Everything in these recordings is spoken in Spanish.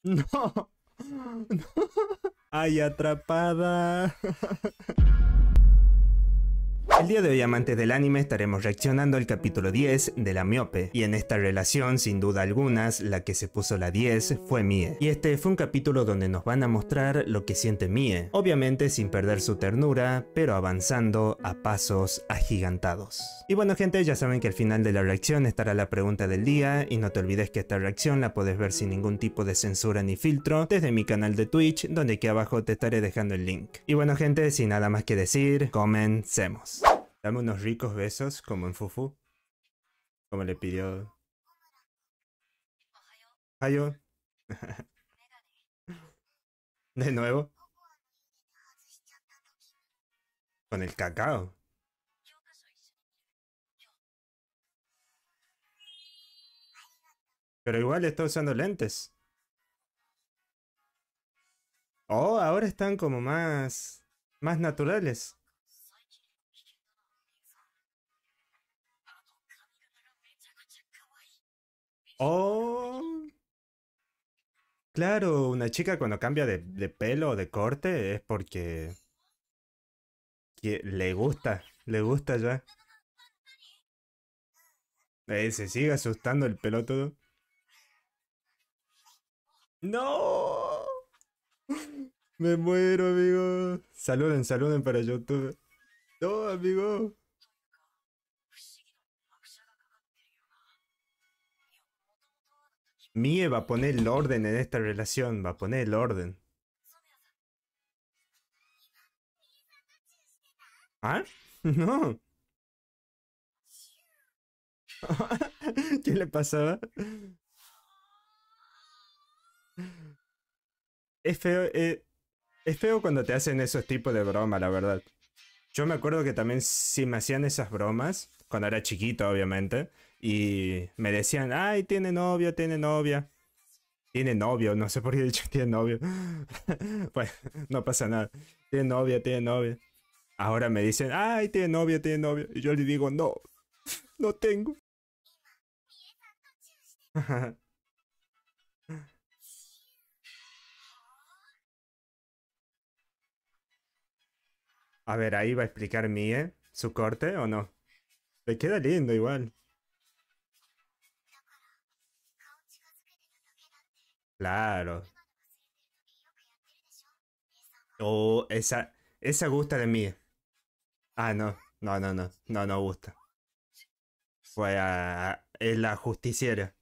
No. no. Ay, atrapada. El día de hoy, amantes del anime, estaremos reaccionando al capítulo 10 de La Miope, y en esta relación, sin duda algunas, la que se puso la 10 fue Mie. Y este fue un capítulo donde nos van a mostrar lo que siente Mie, obviamente sin perder su ternura, pero avanzando a pasos agigantados. Y bueno gente, ya saben que al final de la reacción estará la pregunta del día, y no te olvides que esta reacción la puedes ver sin ningún tipo de censura ni filtro desde mi canal de Twitch, donde aquí abajo te estaré dejando el link. Y bueno gente, sin nada más que decir, comencemos. Dame unos ricos besos, como en Fufu. Como le pidió... Hayo. De nuevo. Con el cacao. Pero igual está usando lentes. Oh, ahora están como más... Más naturales. Oh. Claro, una chica cuando cambia de, pelo o de corte es porque le gusta, le gusta ya. Eh, se sigue asustando el pelo todo? ¡No! Me muero, amigo. Saluden, saluden para YouTube. No, amigo. Mie va a poner el orden en esta relación, va a poner el orden. ¿Ah? No. ¿Qué le pasaba? Es feo, eh, es feo cuando te hacen esos tipos de bromas, la verdad. Yo me acuerdo que también si me hacían esas bromas, cuando era chiquito, obviamente, y me decían, ay, tiene novio, tiene novia. Tiene novio, no sé por qué he dicho tiene novio. Pues, no pasa nada. Tiene novia, tiene novia. Ahora me dicen, ay, tiene novia, tiene novia. Y yo le digo, no, no tengo. A ver, ahí va a explicar Mie su corte o no. Le queda lindo igual. Claro. Oh, esa, esa gusta de mí. Ah, no, no, no, no, no, no gusta. Fue a, es la justiciera.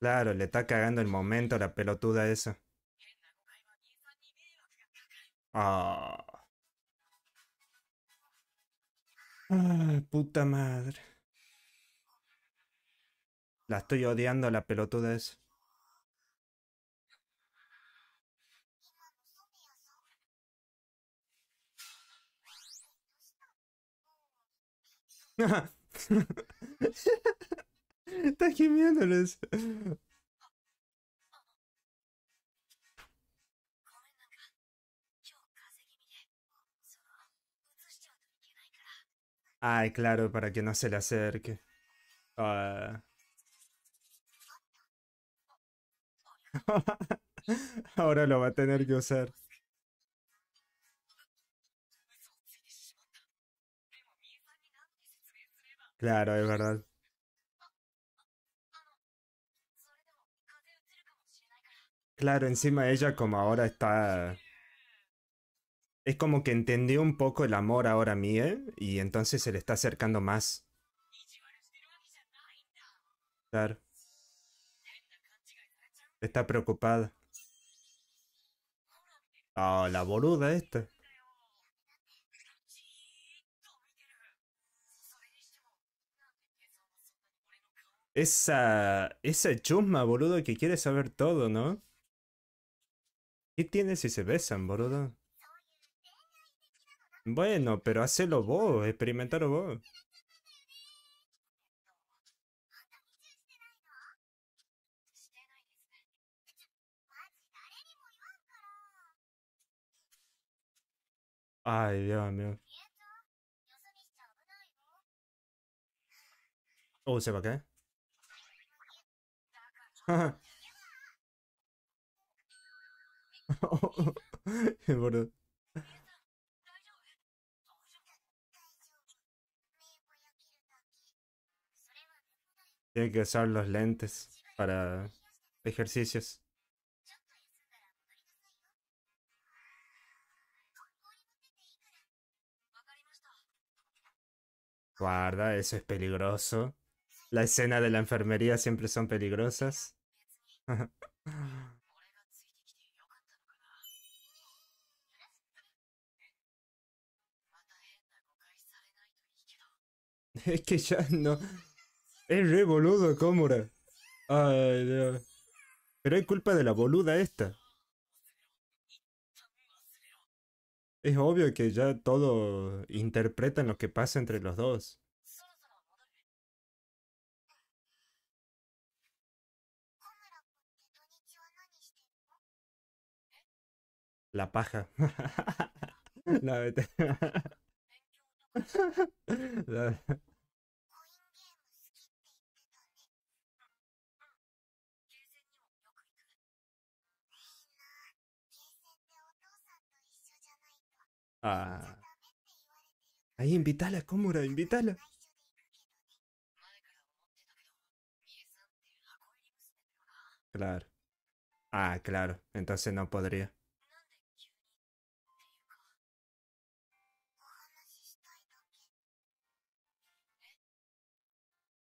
Claro, le está cagando el momento la pelotuda esa. Ah. Ah, puta madre. La estoy odiando la pelotuda Está gimiéndoles. Ay, claro, para que no se le acerque. Ah. Ahora lo va a tener que usar. Claro, es verdad. Claro, encima ella como ahora está es como que entendió un poco el amor ahora a y entonces se le está acercando más. Claro. Está preocupada. Oh, la boluda esta. Esa. Esa chusma, boludo, que quiere saber todo, ¿no? ¿Qué tiene si se besan, boludo? Bueno, pero hacelo vos, experimentalo vos. Ay, Dios mío. Oh, se va a caer. Tiene que usar los lentes para ejercicios. Guarda, eso es peligroso. La escena de la enfermería siempre son peligrosas. es que ya no, es re boludo, Cómora. Ay, Dios. Pero hay culpa de la boluda esta. Es obvio que ya todo interpretan lo que pasa entre los dos. La paja. la Ah. Ahí, invítala, Cómora, invítala. Claro. Ah, claro. Entonces no podría.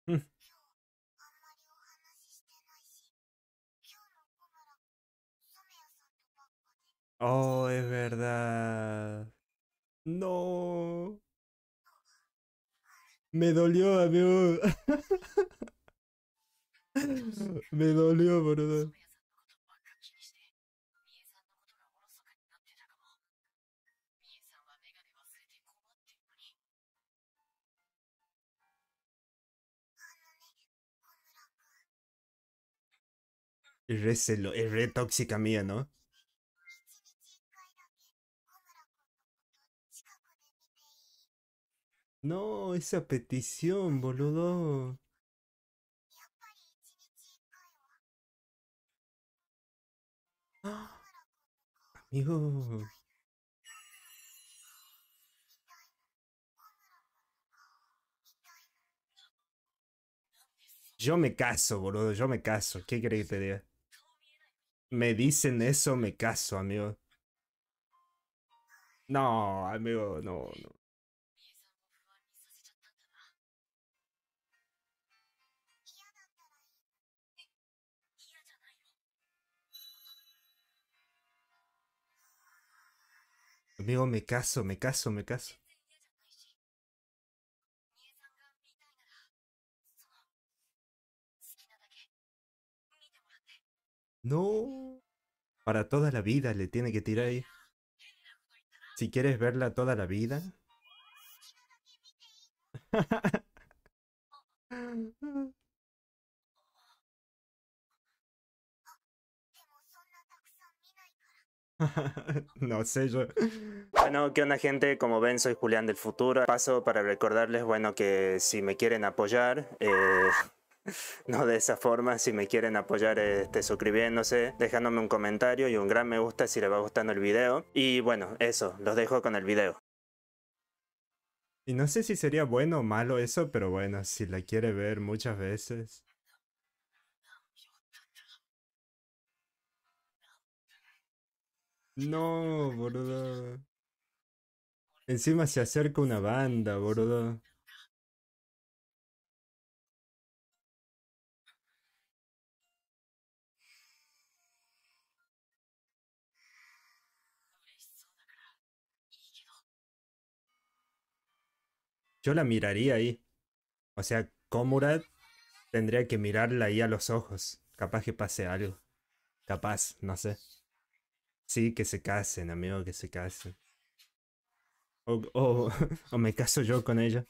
Mm. Oh, es verdad. No. Me dolió, amigo. Me dolió, boludo. Es re, es re tóxica mía, ¿no? No, esa petición, boludo. Amigo. Yo me caso, boludo, yo me caso. ¿Qué querés que diga? Me dicen eso, me caso, amigo. No, amigo, no, no. me caso, me caso, me caso. No. Para toda la vida le tiene que tirar ahí. Si quieres verla toda la vida. no sé yo. Bueno, ¿qué onda gente? Como ven, soy Julián del Futuro. Paso para recordarles, bueno, que si me quieren apoyar... Eh, no de esa forma, si me quieren apoyar este, suscribiéndose, dejándome un comentario y un gran me gusta si les va gustando el video. Y bueno, eso, los dejo con el video. Y no sé si sería bueno o malo eso, pero bueno, si la quiere ver muchas veces. No, boludo. Encima se acerca una banda, boludo. Yo la miraría ahí. O sea, Komura tendría que mirarla ahí a los ojos. Capaz que pase algo. Capaz, no sé. Sí, que se casen, amigo, que se casen. O, o, me caso yo con ella.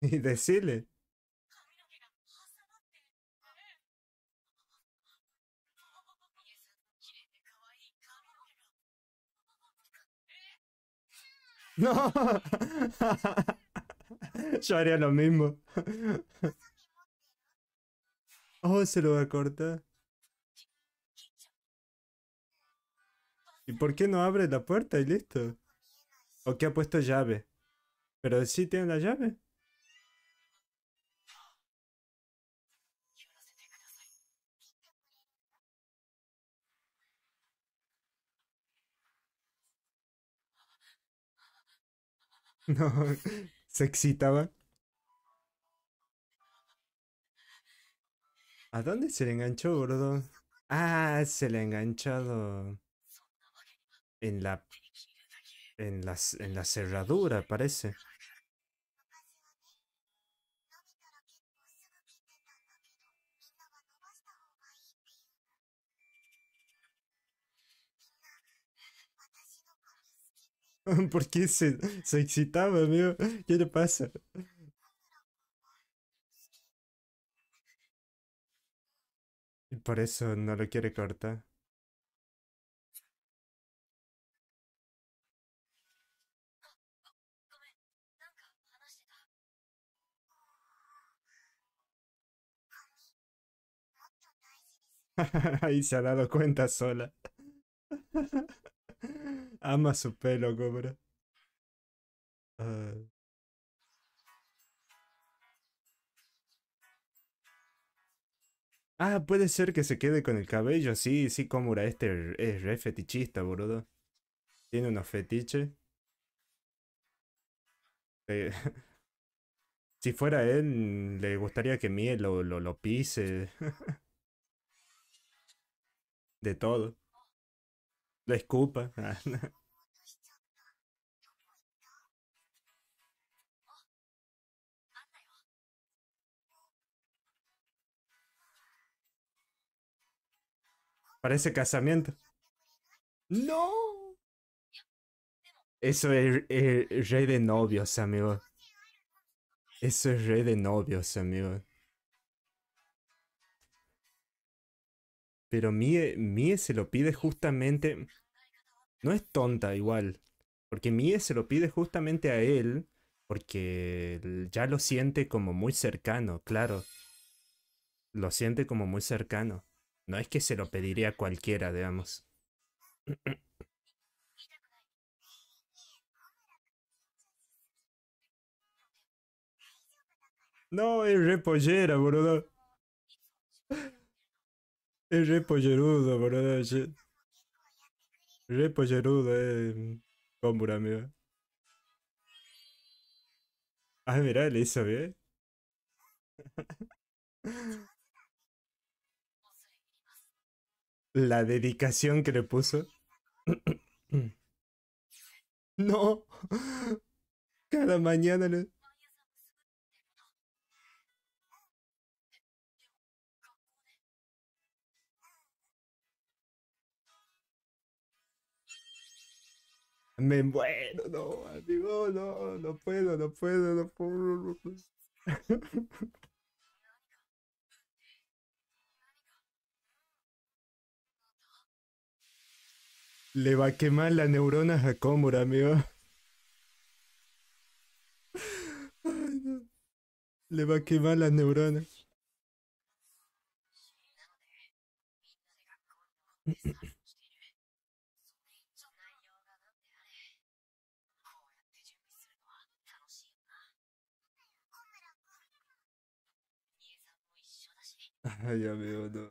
Y decirle. No. Yo haría lo mismo. Oh, se lo va a cortar. ¿Y por qué no abre la puerta y listo? ¿O qué ha puesto llave? Pero si tiene la llave. No, se excitaba. ¿A dónde se le enganchó, gordo? Ah, se le ha enganchado en la en las en la cerradura, parece. ¿Por qué se, se excitaba, amigo? ¿Qué le pasa? Y por eso no lo quiere cortar. Ahí se ha dado cuenta sola. Ama su pelo, cobra. Ah. ah, puede ser que se quede con el cabello. Sí, sí, Komura, este es re fetichista, boludo. Tiene unos fetiches. Eh, si fuera él, le gustaría que Mie lo, lo pise. De todo. La escupa. Parece casamiento. ¡No! Eso es, rey de novios, amigo. Eso es rey de novios, amigo. Pero Mie, Mie se lo pide justamente. No es tonta igual. Porque Mie se lo pide justamente a él. Porque ya lo siente como muy cercano, claro. Lo siente como muy cercano. No es que se lo pediría a cualquiera, digamos. No, es repollera, boludo. Es re pollerudo, boludo. Re pollerudo, eh. Cómbura, amigo. Ah, mira, le hizo bien. La dedicación que le puso. no. Cada mañana le... Me muero, no, amigo, no, no puedo, no puedo, no puedo. Le va a quemar las neuronas a Komura, amigo. Le va a quemar las neuronas. Ay, veo, no.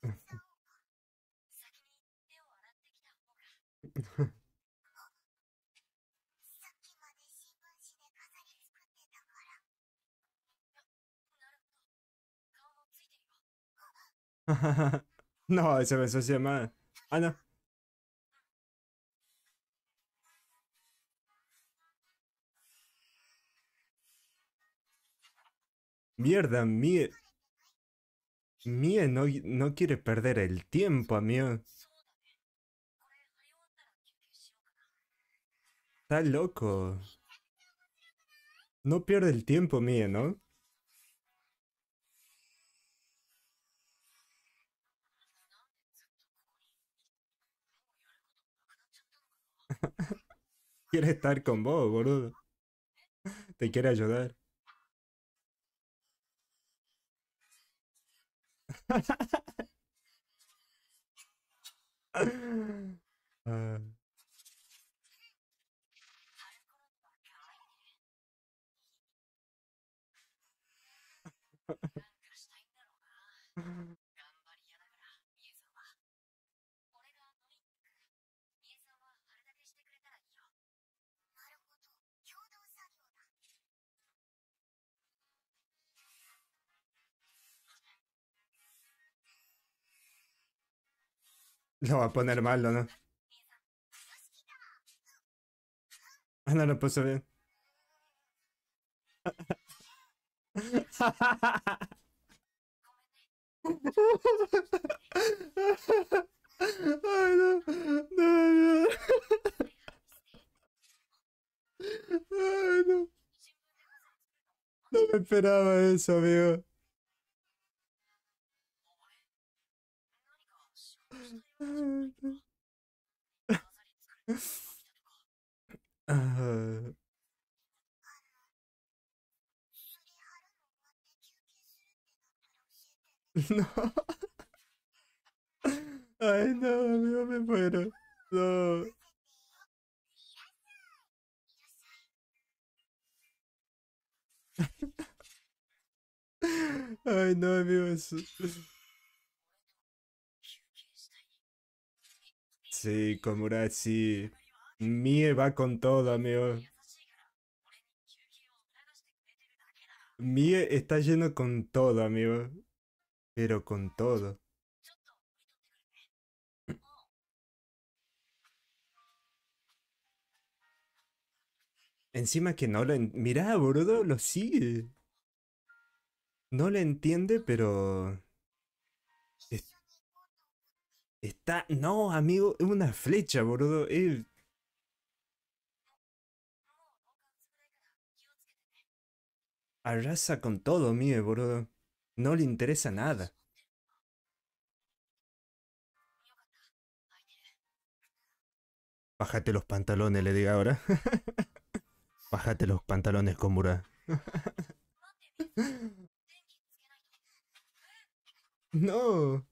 no, se me se mal. Ah, no. Mierda, mierda. Mie no, quiere perder el tiempo, amigo. Está loco. No pierde el tiempo, Mie, ¿no? quiere estar con vos, boludo. Te quiere ayudar. 哈哈哈！哈。Lo va a poner malo, ¿no? Ah, no lo puso bien. no, No me esperaba eso, amigo. No. Ay, no, amigo, me muero. No. Ay, no, amigo, eso. Sí, sí. Mie va con todo, amigo. Mie está lleno con todo, amigo. Pero con todo. Encima que no lo... mira, Mirá, boludo, lo sigue. No lo entiende, pero... Está. No, amigo, es una flecha, boludo. Arrasa con todo, mire, boludo. No le interesa nada. Bájate los pantalones, le diga ahora. Bájate los pantalones, Komura. no.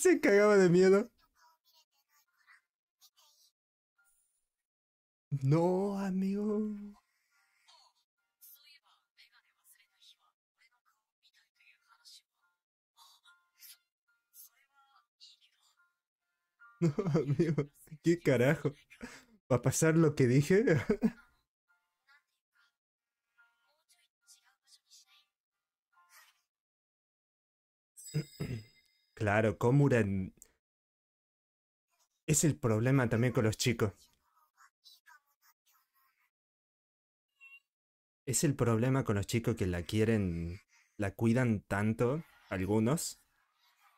Se cagaba de miedo. No, amigo. No, amigo. ¿Qué carajo? ¿Va a pasar lo que dije? Claro, Komura es el problema también con los chicos. Es el problema con los chicos que la quieren, la cuidan tanto, algunos,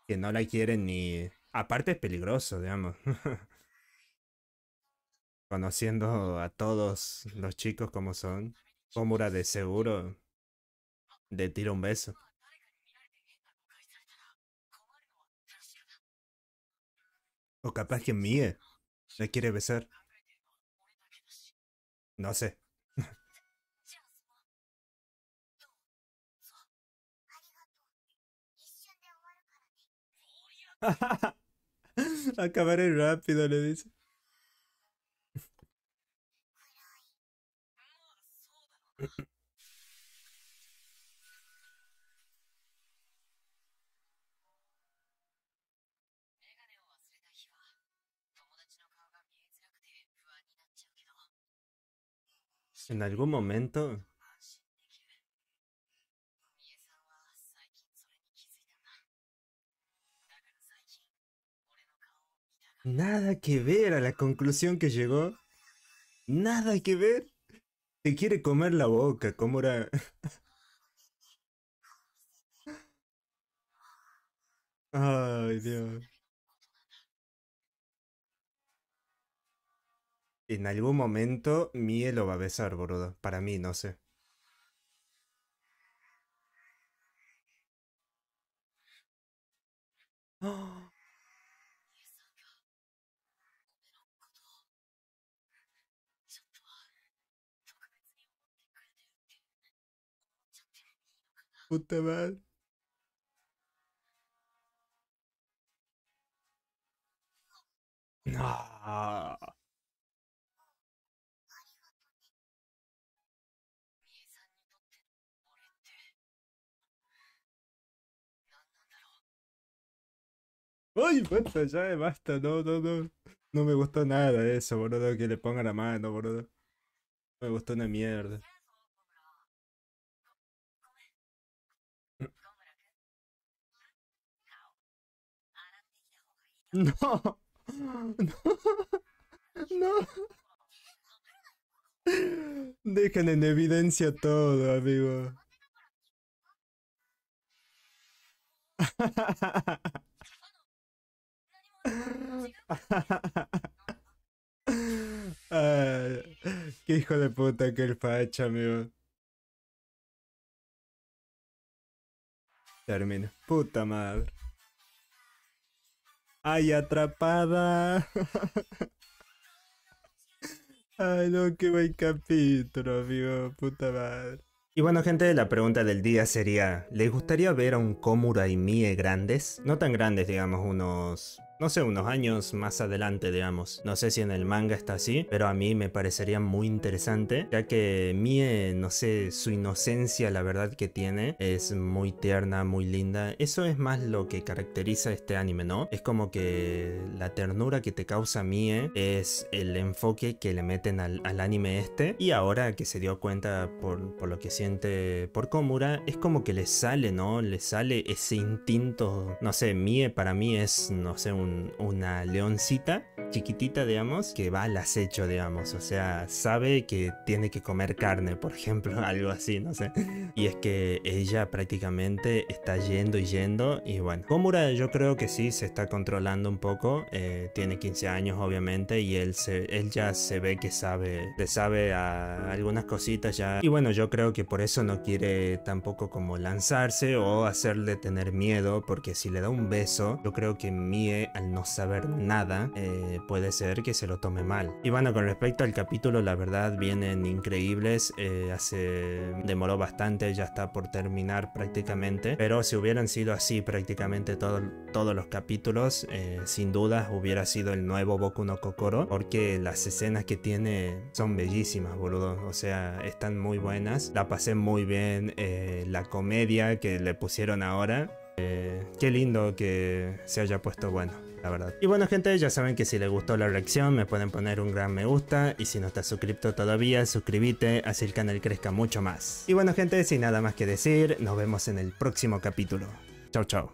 que no la quieren ni... Aparte es peligroso, digamos. Conociendo a todos los chicos como son, Komura de seguro de tiro un beso. O capaz que Mie le quiere besar. No sé. Acabaré rápido, le dice. En algún momento Nada que ver a la conclusión que llegó. Nada que ver. Te quiere comer la boca, como era. Ay, Dios. En algún momento Mie lo va a besar, boludo. Para mí, no sé. ¡Oh! Puta No. ¡Ay, basta ya! ¡Basta! No, no, no. No me gustó nada eso, boludo. Que le ponga la mano, boludo. me gustó una mierda. No. No. No. Dejan en evidencia todo, amigo. qué hijo de puta que el facha, amigo. Termina. Puta madre. ¡Ay, atrapada! Ay, no, qué buen capítulo, amigo. Puta madre. Y bueno gente, la pregunta del día sería, ¿les gustaría ver a un Komura y Mie grandes? No tan grandes, digamos, unos no sé, unos años más adelante, digamos. No sé si en el manga está así, pero a mí me parecería muy interesante, ya que Mie, no sé, su inocencia, la verdad que tiene, es muy tierna, muy linda. Eso es más lo que caracteriza este anime, ¿no? Es como que la ternura que te causa Mie es el enfoque que le meten al, anime este. Y ahora que se dio cuenta por, por lo que siente por Komura, es como que le sale, ¿no? Le sale ese instinto, no sé, Mie para mí es, no sé, un una leoncita chiquitita, digamos, que va al acecho, digamos. O sea, sabe que tiene que comer carne, por ejemplo, algo así, no sé. Y es que ella prácticamente está yendo y yendo. Y bueno, Komura yo creo que sí se está controlando un poco. Eh, tiene 15 años, obviamente, y él, ya se ve que sabe, le sabe a algunas cositas ya. Y bueno, yo creo que por eso no quiere tampoco como lanzarse o hacerle tener miedo, porque si le da un beso, yo creo que Mie, al no saber nada, eh, puede ser que se lo tome mal. Y bueno, con respecto al capítulo, la verdad vienen increíbles, eh, hace demoró bastante, ya está por terminar prácticamente, pero si hubieran sido así prácticamente todos los capítulos, eh, sin duda, hubiera sido el nuevo Boku no Kokoro, porque las escenas que tiene son bellísimas, boludo, o sea, están muy buenas, la pasé muy bien, eh, la comedia que le pusieron ahora, qué lindo que se haya puesto bueno la verdad. Y bueno, gente, ya saben que si les gustó la reacción, me pueden poner un gran me gusta. Y si no estás suscripto todavía, suscríbete, así el canal crezca mucho más. Y bueno, gente, sin nada más que decir, nos vemos en el próximo capítulo. Chao, chao.